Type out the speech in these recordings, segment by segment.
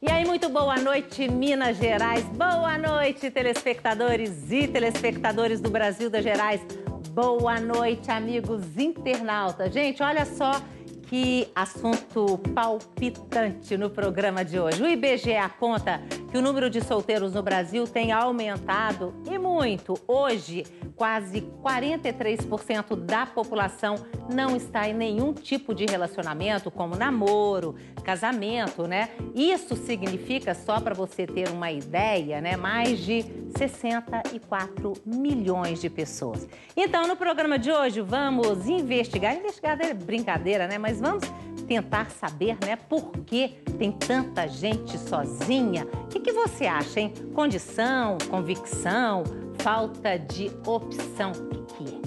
E aí, muito boa noite, Minas Gerais. Boa noite, telespectadores e telespectadores do Brasil das Gerais. Boa noite, amigos internautas. Gente, olha só que assunto palpitante no programa de hoje. O IBGE aponta que o número de solteiros no Brasil tem aumentado e muito. Hoje, quase 43% da população não está em nenhum tipo de relacionamento, como namoro, casamento, né? Isso significa, só para você ter uma ideia, né? Mais de 64 milhões de pessoas. Então, no programa de hoje, vamos investigar. Investigar é brincadeira, né? Mas mas vamos tentar saber, né, por que tem tanta gente sozinha. O que, que você acha, hein? Condição, convicção, falta de opção, o que, que é?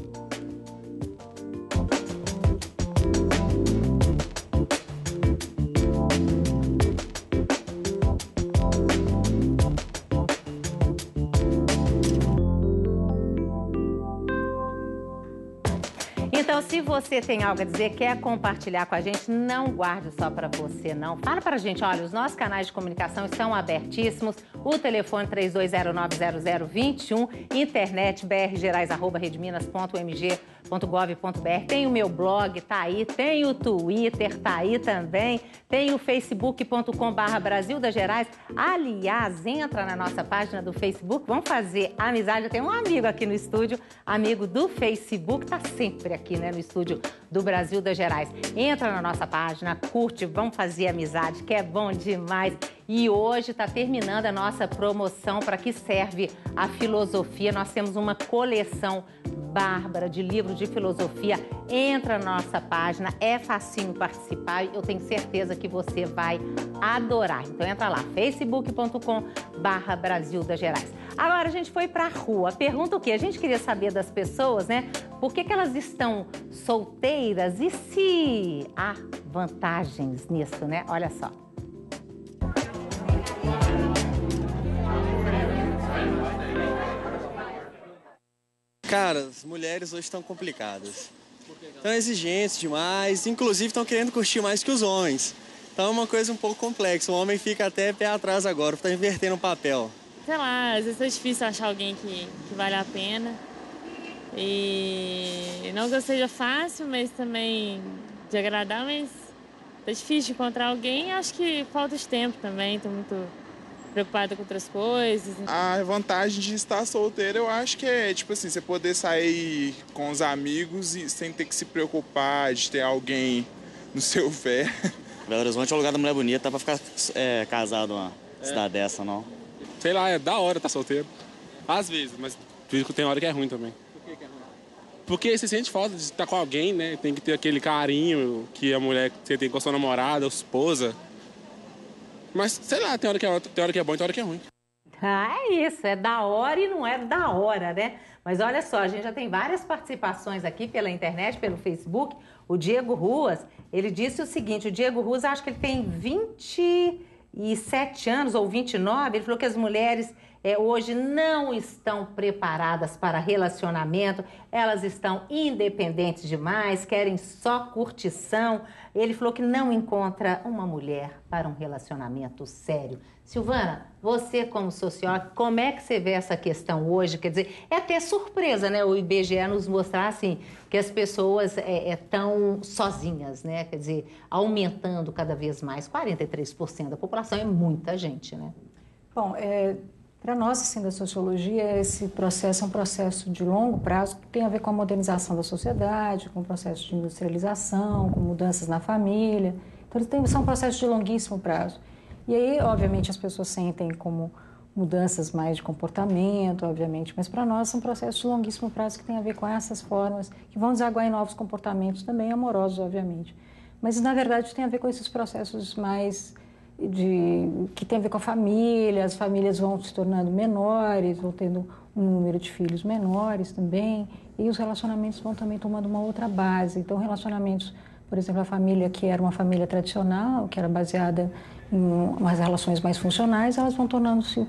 você tem algo a dizer, quer compartilhar com a gente, não guarde só para você, não. Fala para a gente, olha, os nossos canais de comunicação estão abertíssimos. O telefone 32090021, internet brgerais.redminas.mg.com gov.br Tem o meu blog, tá aí. Tem o Twitter, tá aí também. Tem o facebook.com.br Brasil das Gerais. Aliás, entra na nossa página do Facebook. Vamos fazer amizade. Eu tenho um amigo aqui no estúdio, amigo do Facebook, tá sempre aqui, né, no estúdio do Brasil das Gerais. Entra na nossa página, curte, vamos fazer amizade, que é bom demais. E hoje está terminando a nossa promoção para que serve a filosofia. Nós temos uma coleção bárbara de livros de filosofia. Entra na nossa página, é facinho participar. Eu tenho certeza que você vai adorar. Então entra lá, facebook.com barra Brasil das Gerais. Agora a gente foi para a rua. Pergunta o quê? A gente queria saber das pessoas, né? Por que, que elas estão solteiras e se há vantagens nisso, né? Olha só. Cara, as mulheres hoje estão complicadas. Estão exigentes demais, inclusive estão querendo curtir mais que os homens. Então é uma coisa um pouco complexa. O homem fica até pé atrás agora, está invertendo o papel. Sei lá, às vezes é difícil achar alguém que, que vale a pena. E não que eu seja fácil, mas também de agradar, mas é difícil encontrar alguém. Acho que falta de tempo também, estou muito preocupada com outras coisas. Né? A vantagem de estar solteiro, eu acho que é, tipo assim, você poder sair com os amigos e sem ter que se preocupar de ter alguém no seu pé. Belo Horizonte é o lugar da mulher bonita, tá pra ficar é, casado numa é. cidade dessa, não. Sei lá, é da hora estar tá solteiro. Às vezes, mas tem hora que é ruim também. Por que, que é ruim? Porque você sente falta de estar com alguém, né? Tem que ter aquele carinho que a mulher que você tem com a sua namorada ou esposa. Mas, sei lá, tem hora que é, tem hora que é bom e tem hora que é ruim. Ah, é isso, é da hora e não é da hora, né? Mas olha só, a gente já tem várias participações aqui pela internet, pelo Facebook. O Diego Ruas, ele disse o seguinte: o Diego Ruas, acho que ele tem 27 anos ou 29, ele falou que as mulheres é, hoje não estão preparadas para relacionamento, elas estão independentes demais, querem só curtição. Ele falou que não encontra uma mulher para um relacionamento sério. Silvana, você como socióloga, como é que você vê essa questão hoje? Quer dizer, é até surpresa, né? O IBGE nos mostrar assim que as pessoas estão é, é, tão sozinhas, né? Quer dizer, aumentando cada vez mais. 43% da população é muita gente, né? Bom, é, para nós, assim, da sociologia, esse processo é um processo de longo prazo que tem a ver com a modernização da sociedade, com o processo de industrialização, com mudanças na família. Então, eles são processos de longuíssimo prazo. E aí, obviamente, as pessoas sentem como mudanças mais de comportamento, obviamente, mas para nós são processos de longuíssimo prazo que têm a ver com essas formas, que vão desaguar em novos comportamentos também amorosos, obviamente. Mas, na verdade, tem a ver com esses processos mais de, que tem a ver com a família, as famílias vão se tornando menores, vão tendo um número de filhos menores também, e os relacionamentos vão também tomando uma outra base. Então, relacionamentos, por exemplo, a família que era uma família tradicional, que era baseada em umas relações mais funcionais, elas vão tornando-se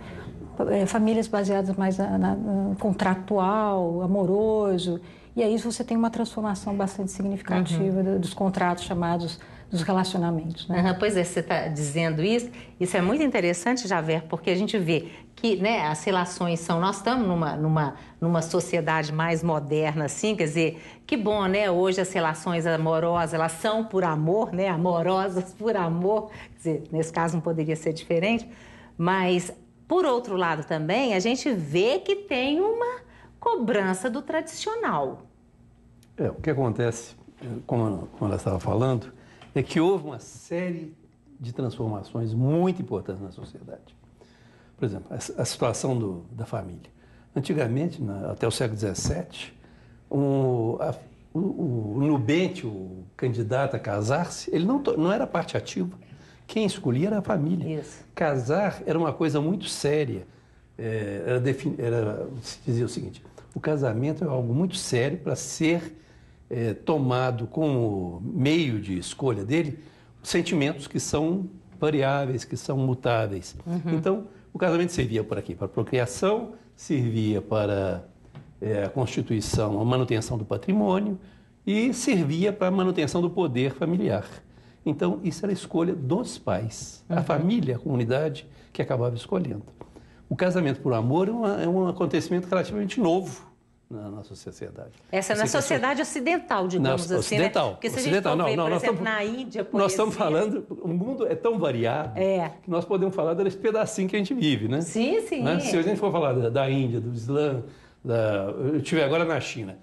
eh, famílias baseadas mais na, na, na contratual, amoroso. E aí você tem uma transformação bastante significativa uhum. dos contratos chamados dos relacionamentos. Né? Uhum, pois é, você está dizendo isso. Isso é muito interessante, Javer, porque a gente vê que né, as relações são. Nós estamos numa, numa, numa sociedade mais moderna, assim, quer dizer, que bom, né? Hoje as relações amorosas, elas são por amor, né? Amorosas por amor. Quer dizer, nesse caso não poderia ser diferente. Mas, por outro lado também, a gente vê que tem uma cobrança do tradicional. É, o que acontece, é, como, como ela estava falando, é que houve uma série de transformações muito importantes na sociedade. Por exemplo, a, a situação do, da família. Antigamente, na, até o século XVII, um, a, o, o nubente, o candidato a casar-se, ele não, não era parte ativa. Quem escolhia era a família. Isso. Casar era uma coisa muito séria. É, era, era se dizia o seguinte: o casamento é algo muito sério para ser é, tomado como meio de escolha dele sentimentos que são variáveis, que são mutáveis. Uhum. Então, o casamento servia para aqui Para procriação, servia para é, a constituição, a manutenção do patrimônio e servia para a manutenção do poder familiar. Então, isso era a escolha dos pais, uhum. a família, a comunidade que acabava escolhendo o casamento por amor é, uma, é um acontecimento relativamente novo na nossa sociedade. Essa é na sociedade é... ocidental, digamos na, assim. Né? Ocidental. Né? Porque se ocidental, a gente for não, ver, não, por exemplo, na Índia, Nós estamos falando, o mundo é tão variado é. que nós podemos falar desse pedacinho que a gente vive, né? Sim, sim. Né? Se a gente for falar da, da Índia, do Islã, da... eu estive agora na China.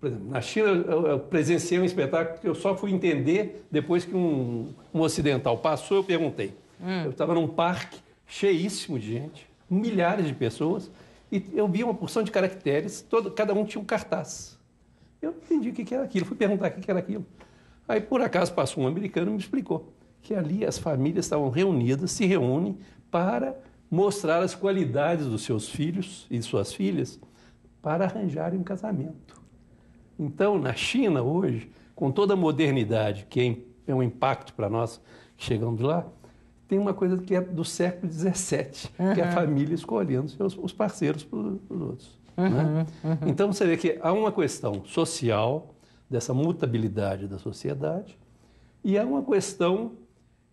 Por exemplo, na China eu, eu presenciei um espetáculo que eu só fui entender depois que um, um ocidental passou, eu perguntei. Hum. Eu estava num parque cheíssimo de gente milhares de pessoas, e eu vi uma porção de caracteres, todo, cada um tinha um cartaz. Eu entendi o que era aquilo, fui perguntar o que era aquilo. Aí, por acaso, passou um americano e me explicou que ali as famílias estavam reunidas, se reúnem para mostrar as qualidades dos seus filhos e suas filhas para arranjarem um casamento. Então, na China hoje, com toda a modernidade, que é, é um impacto para nós que chegamos lá, tem uma coisa que é do século XVII, uhum. que é a família escolhendo seus, os parceiros para os outros. Uhum. Né? Uhum. Então você vê que há uma questão social, dessa mutabilidade da sociedade, e há uma questão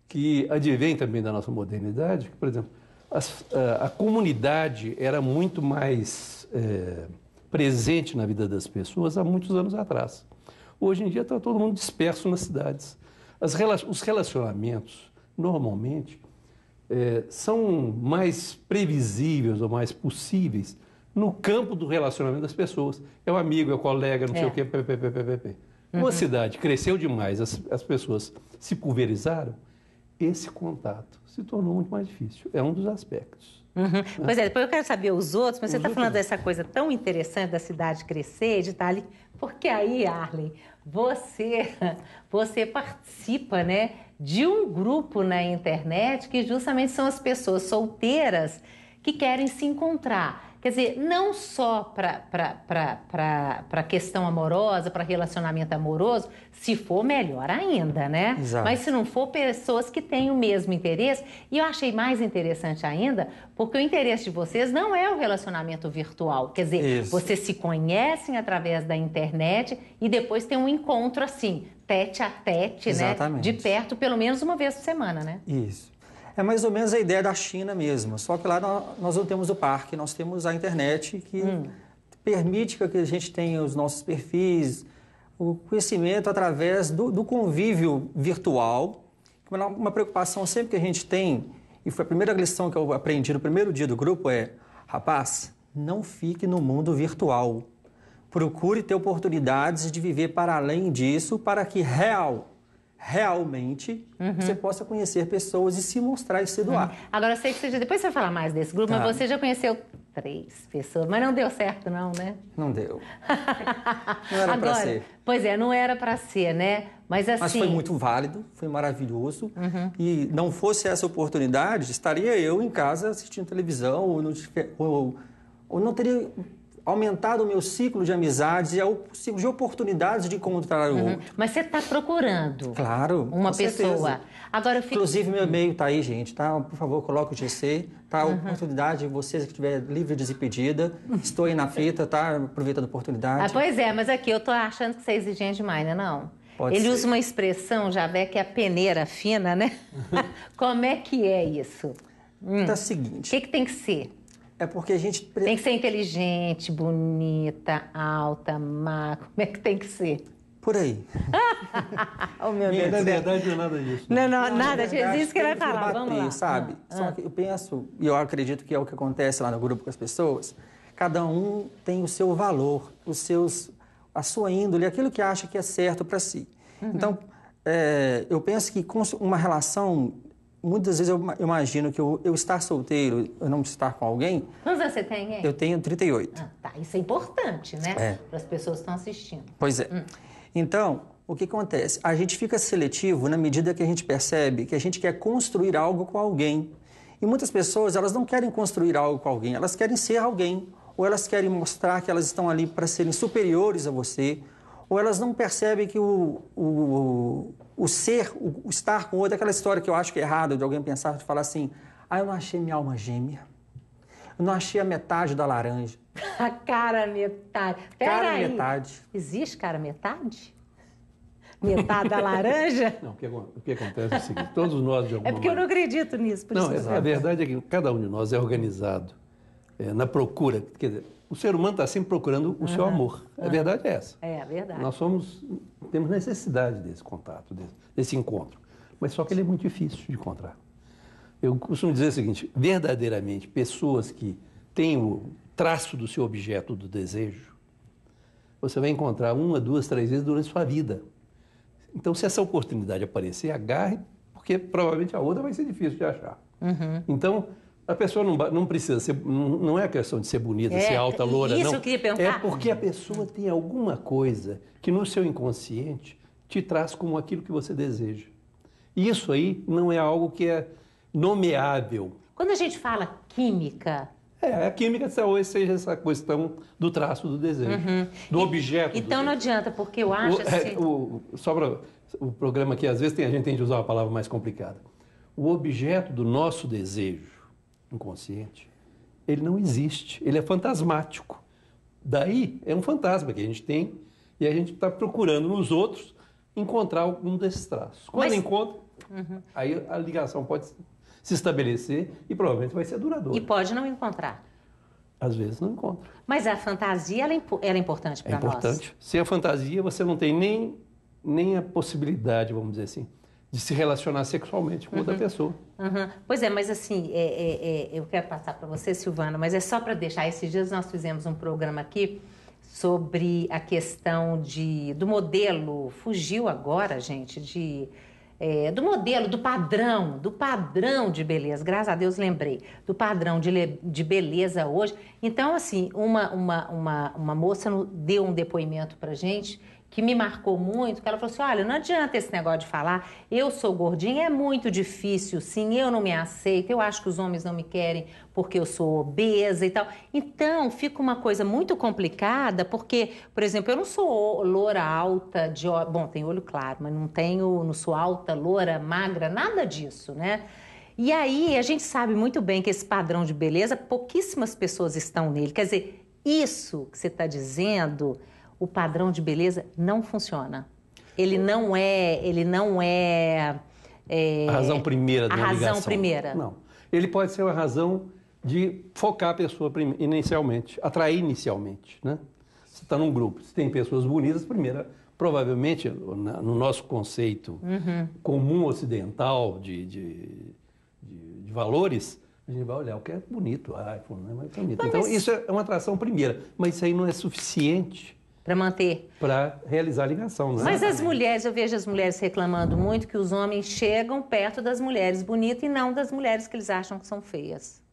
que advém também da nossa modernidade, que, por exemplo, as, a, a, comunidade era muito mais é, presente na vida das pessoas há muitos anos atrás. Hoje em dia está todo mundo disperso nas cidades. As, os relacionamentos, normalmente, é, são mais previsíveis ou mais possíveis no campo do relacionamento das pessoas. É o um amigo, é o um colega, não é. sei o quê, Uhum. Uma cidade cresceu demais, as, as pessoas se pulverizaram, esse contato se tornou muito mais difícil. É um dos aspectos. Uhum. Né? Pois é, depois eu quero saber os outros, mas os você está falando dessa coisa tão interessante da cidade crescer, de estar tá ali. Porque aí, Arlen, você, você participa, né, de um grupo na internet que justamente são as pessoas solteiras que querem se encontrar, Quer dizer, não só para a questão amorosa, para relacionamento amoroso, se for melhor ainda, né? Exato. Mas se não for, pessoas que têm o mesmo interesse. E eu achei mais interessante ainda, porque o interesse de vocês não é o relacionamento virtual. Quer dizer, Isso. vocês se conhecem através da internet e depois tem um encontro assim, tete a tete, né? Exatamente. né? De perto, pelo menos uma vez por semana, né? Isso. É mais ou menos a ideia da China mesmo, só que lá nós não temos o parque, nós temos a internet que hum. permite que a gente tenha os nossos perfis, o conhecimento através do, do convívio virtual, é uma preocupação sempre que a gente tem, e foi a primeira lição que eu aprendi no primeiro dia do grupo é, rapaz, não fique no mundo virtual. Procure ter oportunidades de viver para além disso, para que real realmente uhum. você possa conhecer pessoas e se mostrar e se doar. Uhum. Agora, eu sei que você já, depois você vai falar mais desse grupo, tá. mas você já conheceu três pessoas, mas não deu certo não, né? Não deu. não era para ser. Pois é, não era para ser, né? Mas assim... Mas foi assim muito válido, foi maravilhoso uhum. e não fosse essa oportunidade, estaria eu em casa assistindo televisão ou não, ou, ou não teria aumentado o meu ciclo de amizades e o ciclo de oportunidades de encontrar o uhum. outro. Mas você está procurando. Claro. Uma pessoa. Certeza. Agora fico... Inclusive, meu e-mail está aí, gente, tá? Por favor, coloque o GC. Tá? Uhum. Oportunidade, vocês que estiver livre de despedida. Estou aí na fita, tá? Aproveitando a oportunidade. Ah, pois é, mas aqui eu estou achando que você é exigente demais, né? Não. Pode Ele ser. usa uma expressão, Javé, que é a peneira fina, né? Como é que é isso? Tá hum. Tá seguinte. O que, que tem que ser? É porque a gente. Tem que ser inteligente, bonita, alta, má. Como é que tem que ser? Por aí. oh, meu Deus. Na verdade, não é nada disso. Né? Não, não, não nada disso. Isso que ele vai falar. Bater, Vamos lá. Sabe? Ah, ah. eu penso, e eu acredito que é o que acontece lá no grupo com as pessoas, cada um tem o seu valor, os seus, a sua índole, aquilo que acha que é certo para si. Uhum. Então, é, eu penso que uma relação muitas vezes eu imagino que eu, eu, estar solteiro, eu não estar com alguém. Quantos anos você tem, hein? Eu tenho 38. Ah, tá. Isso é importante, né? É. Para as pessoas que estão assistindo. Pois é. Hum. Então, o que acontece? A gente fica seletivo na medida que a gente percebe que a gente quer construir algo com alguém. E muitas pessoas, elas não querem construir algo com alguém, elas querem ser alguém. Ou elas querem mostrar que elas estão ali para serem superiores a você. Ou elas não percebem que o, o o ser, o estar com o outro, é aquela história que eu acho que é errada de alguém pensar, de falar assim, ah, eu não achei minha alma gêmea, eu não achei a metade da laranja. A cara metade. Pera cara aí. metade. Existe cara metade? Metade da laranja? Não, o que, o que, acontece é o seguinte, todos nós de alguma É porque maneira... eu não acredito nisso, por não, isso. Não, é, a verdade é que cada um de nós é organizado é, na procura, quer dizer, o ser humano está sempre procurando o uhum. seu amor. Uhum. A ah. verdade é essa. É, a verdade. Nós somos, temos necessidade desse contato, desse, desse encontro. Mas só que ele é muito difícil de encontrar. Eu costumo dizer o seguinte: verdadeiramente, pessoas que têm o traço do seu objeto do desejo, você vai encontrar uma, duas, três vezes durante sua vida. Então, se essa oportunidade aparecer, agarre, porque provavelmente a outra vai ser difícil de achar. Uhum. Então, a pessoa não, não precisa ser. Não é questão de ser bonita, é, ser alta, loura, isso não. Isso que eu queria perguntar. É porque a pessoa tem alguma coisa que no seu inconsciente te traz como aquilo que você deseja. E isso aí não é algo que é nomeável. Quando a gente fala química, é, a química talvez tá seja essa questão do traço do desejo, uhum. do e, objeto. Então do não desejo. adianta, porque eu acho o, é, assim... É, o, só para o programa aqui, às vezes tem, a gente tem de usar uma palavra mais complicada. O objeto do nosso desejo inconsciente, ele não existe, ele é fantasmático. Daí é um fantasma que a gente tem e a gente está procurando nos outros encontrar algum desses traços. Quando Mas... encontra, uhum. aí a ligação pode se estabelecer e provavelmente vai ser duradoura. E pode não encontrar. Às vezes não encontra. Mas a fantasia ela, é ela é importante é para nós. É importante. Sem a fantasia você não tem nem, nem a possibilidade, vamos dizer assim, de se relacionar sexualmente com outra uhum. pessoa. Uhum. Pois é, mas assim, é, é, é, eu quero passar para você, Silvana, mas é só para deixar. Esses dias nós fizemos um programa aqui sobre a questão de, do modelo, fugiu agora, gente, de. É, do modelo, do padrão, do padrão de beleza, graças a Deus lembrei, do padrão de, de beleza hoje. Então, assim, uma, uma, uma, uma moça deu um depoimento para gente que me marcou muito, que ela falou assim: olha, não adianta esse negócio de falar, eu sou gordinha, é muito difícil, sim, eu não me aceito, eu acho que os homens não me querem porque eu sou obesa e tal. Então, fica uma coisa muito complicada, porque, por exemplo, eu não sou loura alta, de bom, tem olho claro, mas não tenho, não sou alta, loura, magra, nada disso, né? E aí, a gente sabe muito bem que esse padrão de beleza, pouquíssimas pessoas estão nele. Quer dizer, isso que você está dizendo o padrão de beleza não funciona. Ele não é, ele não é, é a razão primeira da a razão primeira. Não, ele pode ser a razão de focar a pessoa inicialmente, atrair inicialmente, né? Você está num grupo, se tem pessoas bonitas, primeira, provavelmente no nosso conceito uhum. comum ocidental de, de, de, de valores, a gente vai olhar o que é bonito, ah, fulano é né? mais é bonito. Mas então, mas... isso é uma atração primeira, mas isso aí não é suficiente para manter. Para realizar a ligação, né? Mas as mulheres, eu vejo as mulheres reclamando muito que os homens chegam perto das mulheres bonitas e não das mulheres que eles acham que são feias.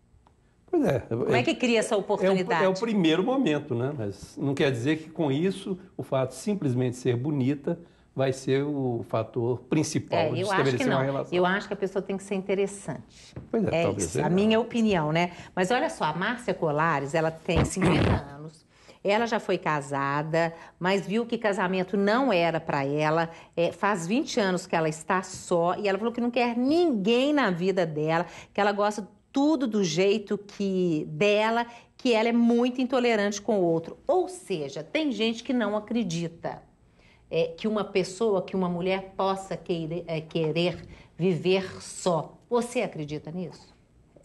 Pois é. Como é que cria essa oportunidade? É o, é, é o primeiro momento, né? Mas não quer dizer que com isso o fato de simplesmente ser bonita vai ser o fator principal é, de estabelecer uma relação. Eu acho que a pessoa tem que ser interessante. Pois é, é talvez isso, seja. a minha opinião, né? Mas olha só, a Márcia Colares, ela tem 50 anos, ela já foi casada, mas viu que casamento não era para ela. É, faz 20 anos que ela está só e ela falou que não quer ninguém na vida dela, que ela gosta tudo do jeito que dela, que ela é muito intolerante com o outro. Ou seja, tem gente que não acredita é, que uma pessoa, que uma mulher possa é, querer viver só. Você acredita nisso?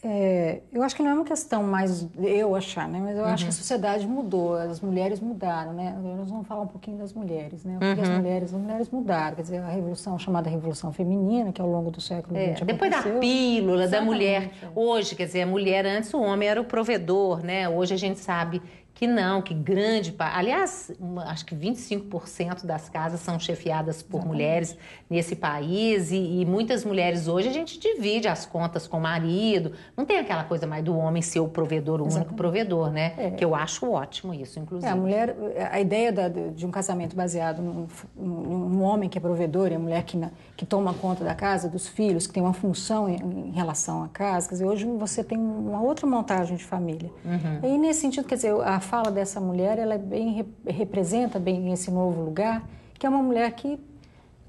É, eu acho que não é uma questão mais eu achar, né? Mas eu uhum. acho que a uhum. sociedade mudou, as mulheres mudaram, né? Nós vamos falar um pouquinho das mulheres, né? O uhum. que as uhum. mulheres, as mulheres mudaram, quer dizer, a revolução chamada revolução feminina, que ao longo do século é, Depois aconteceu. da pílula Exatamente. da mulher, hoje, quer dizer, a mulher antes o homem era o provedor, né? Hoje a gente sabe que não, que grande. Aliás, acho que 25% das casas são chefiadas por Exatamente. mulheres nesse país, e, e, muitas mulheres hoje a gente divide as contas com o marido. Não tem aquela coisa mais do homem ser o provedor, o Exatamente. único provedor, né? É. Que eu acho ótimo isso, inclusive. É, a mulher, a ideia da, de um casamento baseado num, num, homem que é provedor e a mulher que, na, que toma conta da casa, dos filhos, que tem uma função em, em relação à casa, quer dizer, hoje você tem uma outra montagem de família. Uhum. E nesse sentido, quer dizer, a fala dessa mulher, ela é bem, representa bem esse novo lugar, que é uma mulher que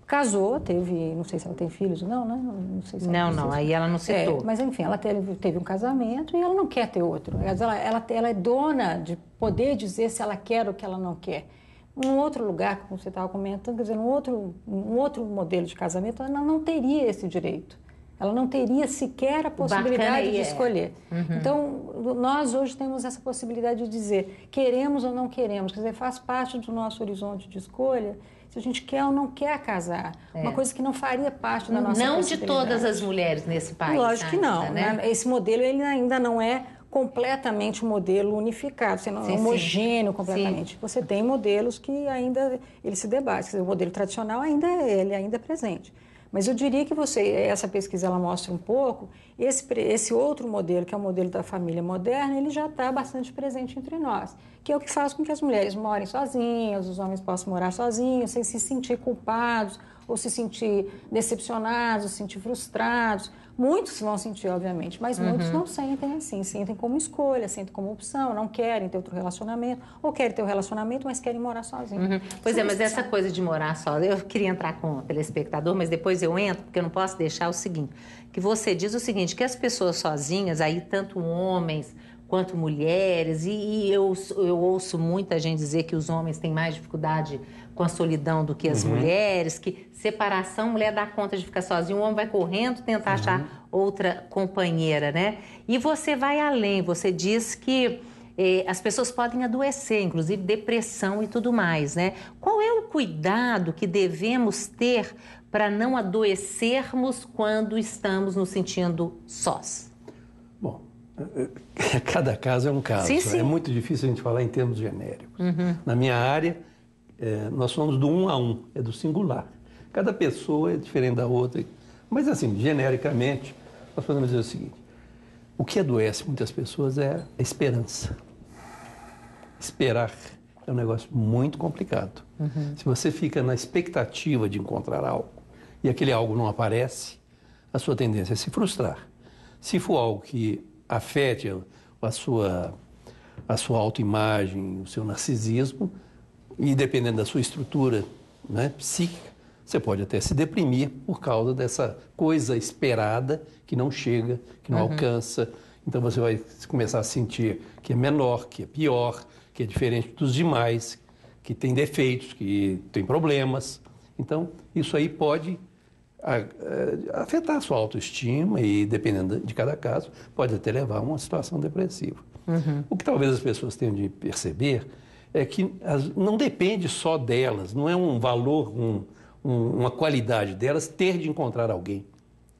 casou, teve, não sei se ela tem filhos ou não, né? Não, sei se não, não, não aí ela não citou. É, mas enfim, ela teve, teve, um casamento e ela não quer ter outro. Ela, ela, ela é dona de poder dizer se ela quer ou que ela não quer. Um outro lugar, como você estava comentando, quer dizer, um outro, um outro modelo de casamento, ela não teria esse direito. Ela não teria sequer a possibilidade de é. escolher. Uhum. Então, nós hoje temos essa possibilidade de dizer, queremos ou não queremos, quer dizer, faz parte do nosso horizonte de escolha se a gente quer ou não quer casar. É. Uma coisa que não faria parte da nossa Não de todas as mulheres nesse país. Lógico que né? não. Tá, né? Né? Esse modelo ele ainda não é completamente um modelo unificado, você não é homogêneo sim. completamente. Sim. Você tem modelos que ainda ele se debate, o modelo tradicional ainda é, ele ainda é presente. Mas eu diria que você, essa pesquisa ela mostra um pouco, esse, esse outro modelo, que é o modelo da família moderna, ele já está bastante presente entre nós, que é o que faz com que as mulheres morem sozinhas, os homens possam morar sozinhos, sem se sentir culpados, ou se sentir decepcionados, se sentir frustrados, Muitos vão sentir, obviamente, mas uhum. muitos não sentem assim. Sentem como escolha, sentem como opção, não querem ter outro relacionamento, ou querem ter o um relacionamento, mas querem morar sozinho. Uhum. Pois Sim, é, mas essa coisa de morar sozinho, eu queria entrar com o telespectador, mas depois eu entro, porque eu não posso deixar o seguinte: que você diz o seguinte, que as pessoas sozinhas, aí tanto homens quanto mulheres, e, e eu, eu ouço muita gente dizer que os homens têm mais dificuldade com a solidão do que as uhum. mulheres, que separação, mulher dá conta de ficar sozinha, o homem vai correndo tentar uhum. achar outra companheira, né? E você vai além, você diz que eh, as pessoas podem adoecer, inclusive depressão e tudo mais, né? Qual é o cuidado que devemos ter para não adoecermos quando estamos nos sentindo sós? Bom, eh, eh, Cada caso é um caso. Sim, sim. É muito difícil a gente falar em termos genéricos. Uhum. Na minha área, é, nós somos do um a um, é do singular. Cada pessoa é diferente da outra. Mas, assim, genericamente, nós podemos dizer o seguinte: o que adoece muitas pessoas é a esperança. Esperar é um negócio muito complicado. Uhum. Se você fica na expectativa de encontrar algo e aquele algo não aparece, a sua tendência é se frustrar. Se for algo que afete a sua, a sua autoimagem, o seu narcisismo, e dependendo da sua estrutura né, psíquica, você pode até se deprimir por causa dessa coisa esperada que não chega, que não uhum. alcança. Então você vai começar a sentir que é menor, que é pior, que é diferente dos demais, que tem defeitos, que tem problemas. Então, isso aí pode eh, afetar a sua autoestima e, dependendo de cada caso, pode até levar a uma situação depressiva. Uhum. O que talvez as pessoas tenham de perceber é que não depende só delas, não é um valor, um, um, uma qualidade delas ter de encontrar alguém.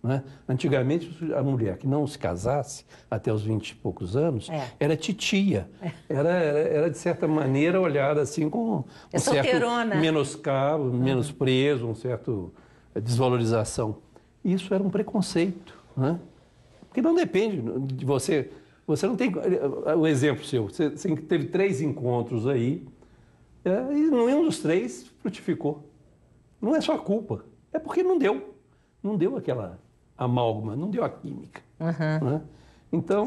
Né? Antigamente, a mulher que não se casasse até os 20 e poucos anos é. era titia. É. Era, era, era, de certa maneira, olhada assim com um é certo menoscabo, menos preso, um certo desvalorização. Isso era um preconceito, né? porque não depende de você. Você não tem eh, o exemplo seu. Você, teve três encontros aí é, e nenhum dos três frutificou. Não é sua culpa, é porque não deu, não deu aquela amálgama, não deu a química. Uhum. Né? Então,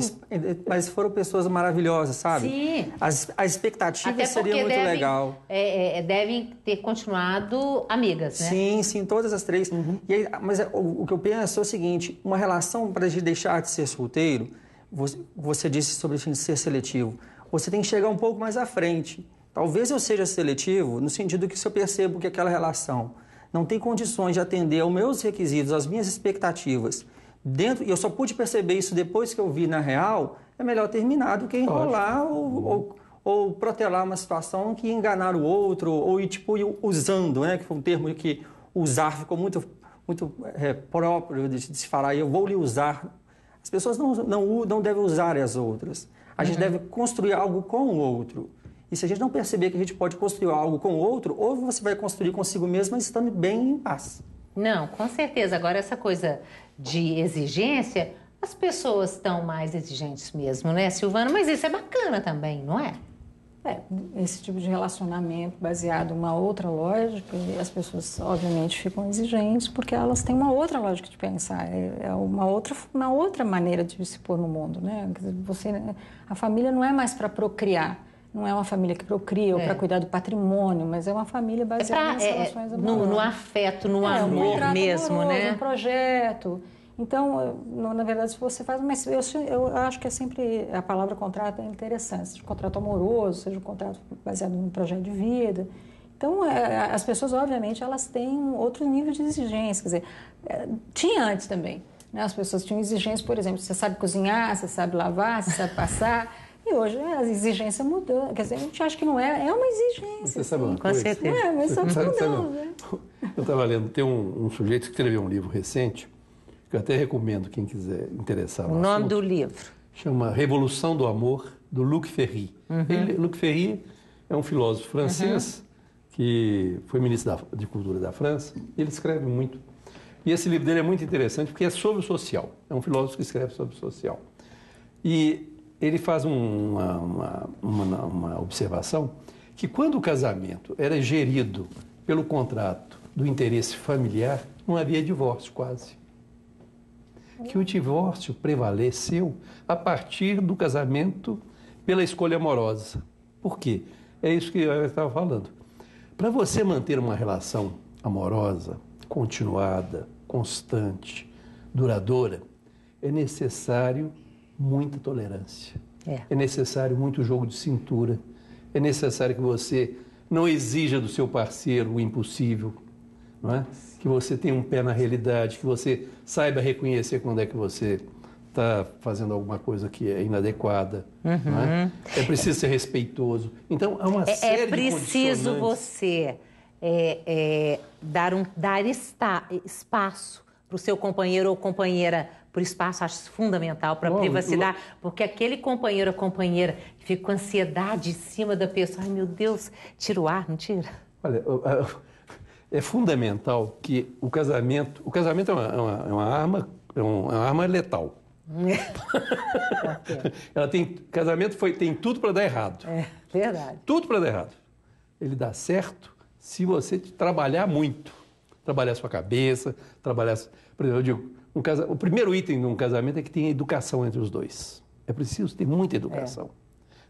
mas foram pessoas maravilhosas, sabe? Sim. As, a expectativa seria muito devem, legal. É, é, é, devem ter continuado amigas, né? Sim, sim, todas as três. Uhum. Aí, mas é, o, o, que eu penso é o seguinte: uma relação para gente deixar de ser solteiro, você, você disse sobre de ser seletivo, você tem que chegar um pouco mais à frente. Talvez eu seja seletivo no sentido que se eu percebo que aquela relação não tem condições de atender aos meus requisitos, às minhas expectativas dentro, e eu só pude perceber isso depois que eu vi na real, é melhor terminar do que enrolar ou, ou, ou, protelar uma situação que enganar o outro, ou ir tipo, usando, né? Que foi um termo que usar ficou muito, muito é, próprio de, de se falar, eu vou lhe usar. As pessoas não, não, não devem usar as outras. A uhum. gente deve construir algo com o outro. E se a gente não perceber que a gente pode construir algo com o outro, ou você vai construir consigo mesmo estando bem em paz. Não, com certeza. Agora, essa coisa de exigência, as pessoas estão mais exigentes mesmo, né, Silvana? Mas isso é bacana também, não é? É, esse tipo de relacionamento baseado em uma outra lógica, as pessoas obviamente ficam exigentes porque elas têm uma outra lógica de pensar, é, é uma outra, uma outra maneira de se pôr no mundo, né? Você, a família não é mais para procriar, não é uma família que procria ou é. para cuidar do patrimônio, mas é uma família baseada é pra, nas é, é, relações no, no, afeto, no é, amor um mesmo, amoroso, né? Um projeto. Então, na verdade, se você faz, mas eu, eu acho que é sempre a palavra contrato é interessante, seja um contrato amoroso, seja um contrato baseado num projeto de vida. Então, é, as pessoas, obviamente, elas têm outro nível de exigência. Quer dizer, tinha antes também. Né? As pessoas tinham exigências, por exemplo, você sabe cozinhar, você sabe lavar, você sabe passar hoje né? a exigência mudou. Quer dizer, a gente acha que não é, é uma exigência. Você sabe uma com certeza. É, mas estamos mudando. Né? Eu estava lendo, tem um, um, sujeito que escreveu um livro recente, que eu até recomendo quem quiser interessar. No o nome assunto, do livro? Chama Revolução do Amor, do Luc Ferry. Uhum. Ele, Luc Ferry é um filósofo francês uhum. que foi ministro da, de Cultura da França. Ele escreve muito. E esse livro dele é muito interessante porque é sobre o social. É um filósofo que escreve sobre o social. E ele faz uma, uma, uma, uma observação que quando o casamento era gerido pelo contrato do interesse familiar, não havia divórcio quase. Que o divórcio prevaleceu a partir do casamento pela escolha amorosa. Por quê? É isso que eu estava falando. Para você manter uma relação amorosa, continuada, constante, duradoura, é necessário muita tolerância. É. é necessário muito jogo de cintura. É necessário que você não exija do seu parceiro o impossível, não é? que você tenha um pé na realidade, que você saiba reconhecer quando é que você está fazendo alguma coisa que é inadequada. É? Uhum. É? é? preciso ser respeitoso. Então, há uma é, é série de É preciso de você é, dar, um, dar esta, espaço para o seu companheiro ou companheira por espaço passo, acho fundamental para a privacidade, eu... porque aquele companheiro ou companheira que fica com ansiedade em cima da pessoa, ai meu Deus, tira o ar, não tira? Olha, é fundamental que o casamento, o casamento é uma, é uma, é uma arma, é, é uma arma letal. Ela tem casamento foi tem tudo para dar errado. É verdade. Tudo para dar errado. Ele dá certo se você trabalhar muito, trabalhar sua cabeça, trabalhar. Por exemplo, eu digo, um casa... O primeiro item de um casamento é que tenha educação entre os dois. É preciso ter muita educação. É.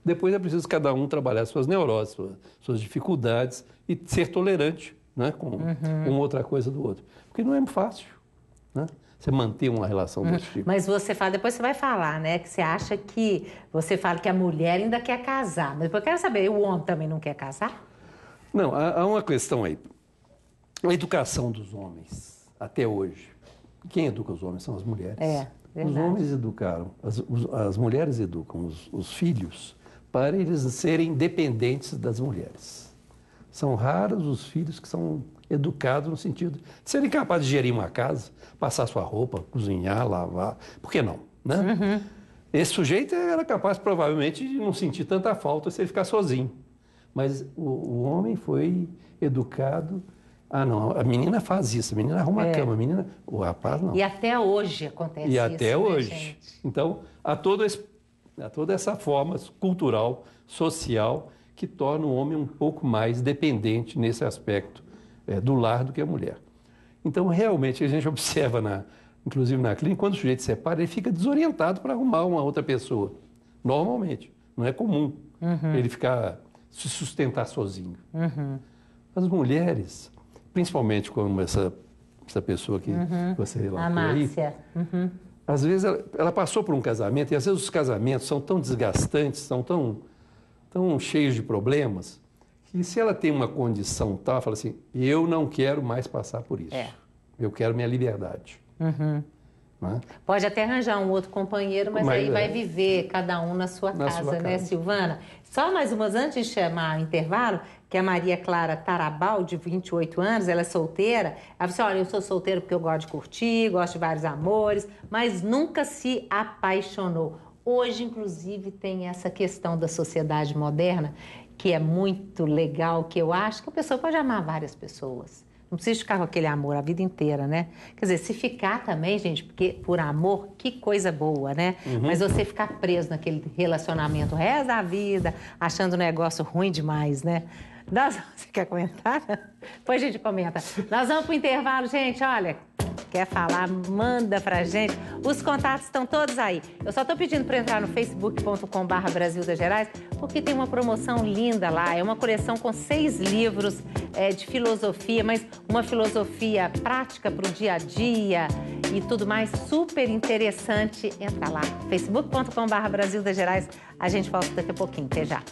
Depois é preciso cada um trabalhar suas neuroses, suas, suas dificuldades e ser tolerante né, com uhum. uma outra coisa do outro. Porque não é fácil. Né? Você manter uma relação uhum. desse tipo. Mas você fala, depois você vai falar, né? Que você acha que. Você fala que a mulher ainda quer casar. Mas eu quero saber, o homem também não quer casar? Não, há, há uma questão aí. A educação dos homens, até hoje, quem educa os homens são as mulheres. É, os homens educaram, as, os, as mulheres educam os, os filhos para eles serem dependentes das mulheres. São raros os filhos que são educados no sentido de serem capazes de gerir uma casa, passar sua roupa, cozinhar, lavar. Por que não? Né? Uhum. Esse sujeito era capaz, provavelmente, de não sentir tanta falta se ele ficar sozinho. Mas o, o homem foi educado ah, não, a menina faz isso, a menina arruma é. a cama, a menina. O rapaz não. E até hoje acontece e isso. E até né, hoje. Gente? Então, há, todo esse, há toda essa forma cultural, social, que torna o homem um pouco mais dependente nesse aspecto é, do lar do que a mulher. Então, realmente, a gente observa, na, inclusive na clínica, quando o sujeito se separa, ele fica desorientado para arrumar uma outra pessoa. Normalmente. Não é comum uhum. ele ficar se sustentar sozinho. Uhum. As mulheres principalmente como essa, essa pessoa que uhum. você relatou A Márcia. aí. Uhum. Às vezes ela, ela, passou por um casamento, e às vezes os casamentos são tão desgastantes, são tão, tão cheios de problemas, que se ela tem uma condição tal, fala assim, eu não quero mais passar por isso. É. Eu quero minha liberdade. Uhum. Né? Pode até arranjar um outro companheiro, mas, mas aí é. vai viver cada um na sua na casa, sua casa, né, Silvana? Só mais umas antes de chamar o intervalo, que a Maria Clara Tarabal, de 28 anos, ela é solteira. Ela assim: Olha, eu sou solteira porque eu gosto de curtir, gosto de vários amores, mas nunca se apaixonou. Hoje, inclusive, tem essa questão da sociedade moderna que é muito legal, que eu acho que a pessoa pode amar várias pessoas. Não precisa ficar com aquele amor a vida inteira, né? Quer dizer, se ficar também, gente, porque por amor, que coisa boa, né? Uhum. Mas você ficar preso naquele relacionamento o resto da vida, achando o negócio ruim demais, né? Nós... Você quer comentar? Depois a gente comenta. Nós vamos para o intervalo, gente. Olha, quer falar, manda pra gente. Os contatos estão todos aí. Eu só estou pedindo para entrar no facebook.com.br Brasil das Gerais, porque tem uma promoção linda lá. É uma coleção com seis livros é, de filosofia, mas uma filosofia prática para o dia a dia e tudo mais super interessante. Entra lá, facebook.com.br Brasil das Gerais. A gente volta daqui a pouquinho. Até já.